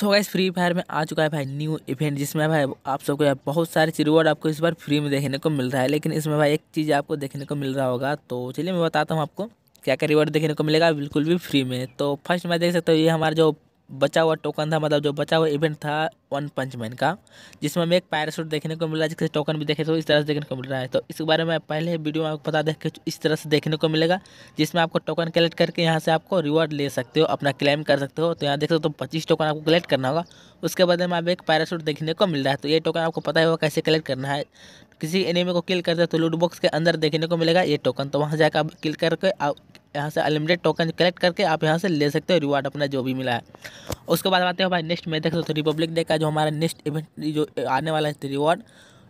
सो इस free fire में आ चुका है भाई न्यू इवेंट जिसमें भाई आप सबको यार बहुत सारे रिवॉर्ड आपको इस बार फ्री में देखने को मिल रहा है लेकिन इसमें भाई एक चीज़ आपको देखने को मिल रहा होगा तो चलिए मैं बताता हूँ आपको क्या क्या रिवॉर्ड देखने को मिलेगा बिल्कुल भी फ्री में तो फर्स्ट मैं देख सकता हूँ ये हमारा जो बचा हुआ टोकन था मतलब जो बचा हुआ इवेंट था वन पंच मैन का जिसमें हमें एक पैराशूट देखने को मिला जिससे टोकन भी देखे तो इस तरह से देखने को मिल रहा है तो इस बारे में पहले वीडियो में आपको बता दें कि इस तरह से देखने को मिलेगा जिसमें आपको टोकन कलेक्ट करके यहाँ से आपको रिवॉर्ड ले सकते हो अपना क्लेम कर सकते हो तो यहाँ देख सकते हो तो पच्चीस टोकन आपको कलेक्ट करना होगा उसके बाद में आप एक पैराशूट देखने को मिल रहा है तो ये टोकन आपको पता ही होगा कैसे कलेक्ट करना है किसी एनिमी को किल करते हैं तो लूट बॉक्स के अंदर देखने को मिलेगा ये टोकन तो वहाँ जाकर आप किल करके आप यहाँ से अनलिमिटेड टोकन कलेक्ट करके आप यहाँ से ले सकते हो रिवार्ड अपना जो भी मिला है उसके बाद आते हो भाई नेक्स्ट में देख सकते हो रिपब्लिक डे का जो हमारा नेक्स्ट इवेंट जो आने वाला है रिवॉर्ड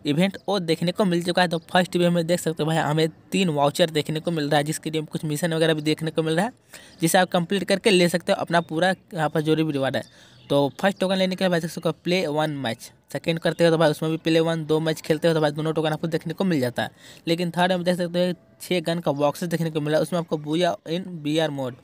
तो इवेंट वो देखने को मिल चुका है तो फर्स्ट वे में देख सकते हो भाई हमें तीन वाउचर देखने को मिल रहा है जिसके लिए कुछ मिशन वगैरह भी देखने को मिल रहा है जिसे आप कंप्लीट करके ले सकते हो अपना पूरा यहाँ पर जो भी रिवार्ड है तो फर्स्ट टोकन लेने के लिए भाई देख सकते हो प्ले वन मैच सेकेंड करते हो तो भाई उसमें भी प्ले वन दो मैच खेलते हो तो भाई दोनों टोकन आपको देखने को मिल जाता है लेकिन थर्ड में देख सकते हो छः गन का बॉक्स देखने को मिला उसमें आपको बुआ इन बी आर मोड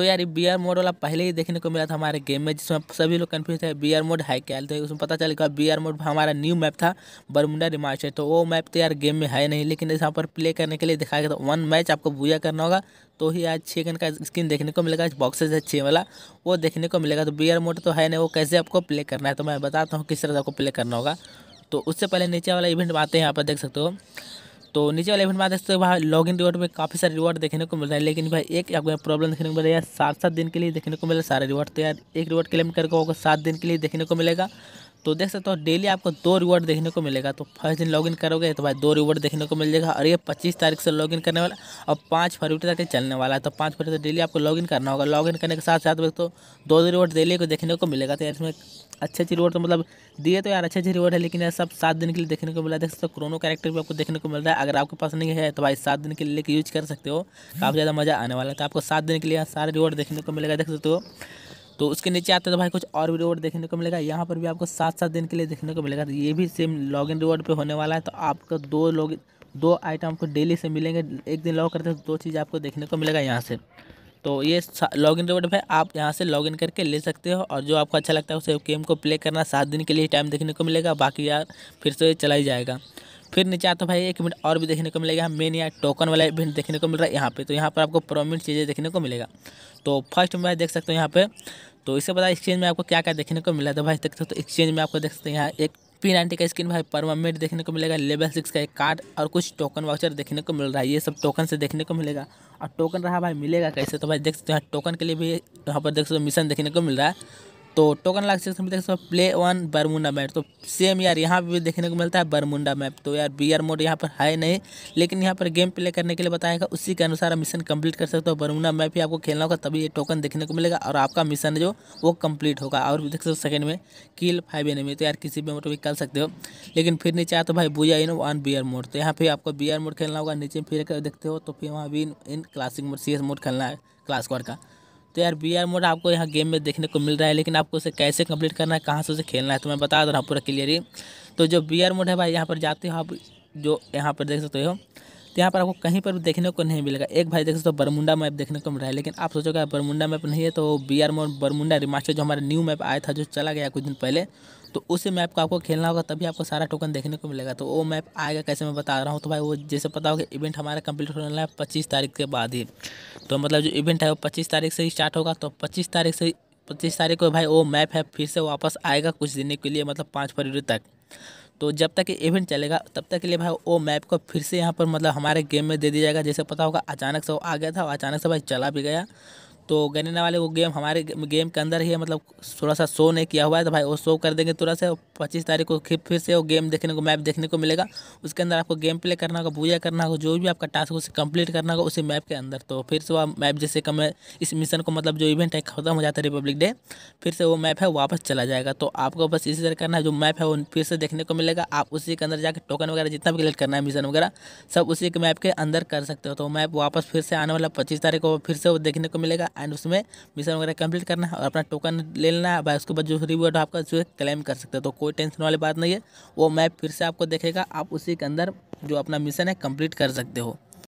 तो यार बी आर मोड वाला पहले ही देखने को मिला था हमारे गेम में जिसमें सभी लोग कन्फ्यूज थे बी आर मोड है क्या तो उसमें पता चल गया बी आर मोड हमारा न्यू मैप था बरमुंडा है तो वो मैप तो यार गेम में है नहीं लेकिन यहाँ पर प्ले करने के लिए दिखाया गया था वन मैच आपको भूया करना होगा तो ही आज छः गन का स्क्रीन देखने को मिलेगा बॉक्सेस है छः वाला वो देखने को मिलेगा तो बी आर मोड तो है नहीं वो कैसे आपको प्ले करना है तो मैं बताता हूँ किस तरह से आपको प्ले करना होगा तो उससे पहले नीचे वाला इवेंट आते हैं यहाँ पर देख सकते हो तो नीचे वाले इवेंट में आते हैं तो भाई लॉग इन रिवॉर्ड में काफ़ी सारे रिवॉर्ड देखने को मिल रहा है लेकिन भाई एक आपको प्रॉब्लम देखने को मिल रहा है सात सात दिन के लिए देखने को मिल रहा है सारे रिवॉर्ड तो यार एक रिवॉर्ड क्लेम करके होगा सात दिन के लिए देखने को मिलेगा तो देख सकते हो डेली आपको दो रिवॉर्ड देखने को मिलेगा तो फर्स्ट दिन लॉगिन करोगे तो भाई दो रिवॉर्ड देखने को मिल जाएगा और ये पच्चीस तारीख से लॉगिन करने वाला और पाँच फरवरी तक चलने वाला है तो पाँच फरवरी तक डेली आपको लॉगिन करना होगा लॉगिन करने के साथ साथ दोस्तों दो रिवॉर्ड डेली को देखने को मिलेगा तो यार इसमें अच्छे अच्छे रिवॉर्ड तो मतलब दिए तो यार अच्छे अच्छे रिवॉर्ड है लेकिन यार सब सात दिन के लिए देखने को मिला देख सकते हो क्रोनो कैरेक्टर भी आपको देखने को मिल रहा है अगर आपके पास नहीं है तो भाई सात दिन के लिए लेकर यूज कर सकते हो काफ़ी ज़्यादा मज़ा आने वाला है तो आपको सात दिन के लिए सारे रिवॉर्ड देखने को मिलेगा देख सकते हो तो उसके नीचे आते तो भाई कुछ और भी रिवॉर्ड देखने को मिलेगा यहाँ पर भी आपको सात सात दिन के लिए देखने को मिलेगा तो ये भी सेम लॉगिन रिवॉर्ड पर होने वाला है तो आपको दो लॉग दो आइटम आपको डेली से मिलेंगे एक दिन लॉग करते तो दो चीज़ आपको देखने को मिलेगा यहाँ से तो ये लॉगिन रिवॉर्ड है आप यहाँ से लॉगिन करके ले सकते हो और जो आपको अच्छा लगता है उसे गेम को प्ले करना सात दिन के लिए टाइम देखने को मिलेगा बाकी यार फिर से चला ही जाएगा फिर नीचे आता भाई एक मिनट और भी देखने को मिलेगा मेन या टोकन वाला इवेंट देखने को मिल रहा है यहाँ पे तो यहाँ पर आपको प्रोमिनट चीज़ें देखने को मिलेगा तो फर्स्ट में देख सकते हो यहाँ पर तो इसके बाद एक्सचेंज में आपको क्या क्या देखने को मिला था भाई देखते तो एक्सचेंज तो में आपको देख सकते हैं यहाँ एक पी नाइनटी का स्क्रीन भाई परमानेंट देखने को मिलेगा लेवल सिक्स का एक कार्ड और कुछ टोकन वाउचर देखने को मिल रहा है ये सब टोकन से देखने को मिलेगा और टोकन रहा भाई मिलेगा कैसे तो भाई देख सकते हैं टोकन के लिए भी यहाँ पर देख सकते हो मिशन देखने को मिल रहा है तो टोकन लाख सेक्शन में देख सकते हो प्ले वन बरमुंडा मैप तो सेम यार यहाँ पे भी देखने को मिलता है बरमुंडा मैप तो यार बी आर मोड यहाँ पर है नहीं लेकिन यहाँ पर गेम प्ले करने के लिए बताएगा उसी के अनुसार मिशन कंप्लीट कर सकते हो बरमुंडा मैप ही आपको खेलना होगा तभी ये टोकन देखने को मिलेगा और आपका मिशन जो वो कम्प्लीट होगा और देख सकते हो सेकेंड में किल फाइव एन तो यार किसी भी मोड भी कर सकते हो लेकिन फिर नीचे आया तो भाई बुआ इन वन बी आर मोड तो यहाँ पे आपको बी आर मोड खेलना होगा नीचे फिर देखते हो तो फिर वहाँ भी in classic mode C S mode खेलना है क्लास वर्ड का तो यार बी आर मोड आपको यहाँ गेम में देखने को मिल रहा है लेकिन आपको उसे कैसे कंप्लीट करना है कहाँ से उसे खेलना है तो मैं बता दे रहा हूँ पूरा क्लियरली तो जो बी आर मोड है भाई यहाँ पर जाते हो आप जो यहाँ पर देख सकते हो तो यहाँ पर आपको कहीं पर भी देखने को नहीं मिलेगा एक भाई देख सकते हो बरमुंडा मैप देखने को मिल रहा है लेकिन आप सोचोगे बरमुंडा मैप नहीं है तो B R mode Bermuda remaster जो हमारा न्यू मैप आया था जो चला गया कुछ दिन पहले तो उस मैप का आपको खेलना होगा तभी आपको सारा टोकन देखने को मिलेगा तो वो मैप आएगा कैसे मैं बता रहा हूँ तो भाई वो जैसे पता होगा इवेंट हमारा कंप्लीट होने है पच्चीस तारीख के बाद ही तो मतलब जो इवेंट है वो पच्चीस तारीख से ही स्टार्ट होगा तो पच्चीस तारीख से पच्चीस तारीख को भाई वो मैप है फिर से वापस आएगा कुछ दिन के लिए मतलब पाँच फरवरी तक तो जब तक ये इवेंट चलेगा तब तक के लिए भाई वो मैप को फिर से यहाँ पर मतलब हमारे गेम में दे दिया जाएगा जैसे पता होगा अचानक से वो आ गया था और अचानक से भाई चला भी गया तो गने वाले वो गेम हमारे गेम के अंदर ही है मतलब थोड़ा सा शो नहीं किया हुआ है तो भाई वो शो कर देंगे तुरंत से पच्चीस तारीख को फिर से वो गेम देखने को मैप देखने को मिलेगा उसके अंदर आपको गेम प्ले करना होगा पूजा करना होगा जो भी आपका टास्क उसे कंप्लीट करना होगा उसी मैप के अंदर तो फिर से वह मैप जैसे कम इस मिशन को मतलब जो इवेंट है ख़त्म हो जाता है रिपब्लिक डे फिर से वो मैप है वापस चला जाएगा तो आपको बस इसी तरह करना है जो मैप है वो फिर से देखने को मिलेगा आप उसी के अंदर जाकर टोकन वगैरह जितना भी कलेक्ट करना है मिशन वगैरह सब उसी के मैप के अंदर कर सकते हो तो मैप वापस फिर से आने वाला पच्चीस तारीख को फिर से वो देखने को मिलेगा एंड उसमें मिशन वगैरह कंप्लीट करना है और अपना टोकन ले लेना है भाई उसके बाद जो रिवॉर्ड आपका जो है क्लेम कर सकते हो तो कोई टेंशन वाली बात नहीं है वो मैप फिर से आपको देखेगा आप उसी के अंदर जो अपना मिशन है कंप्लीट कर सकते हो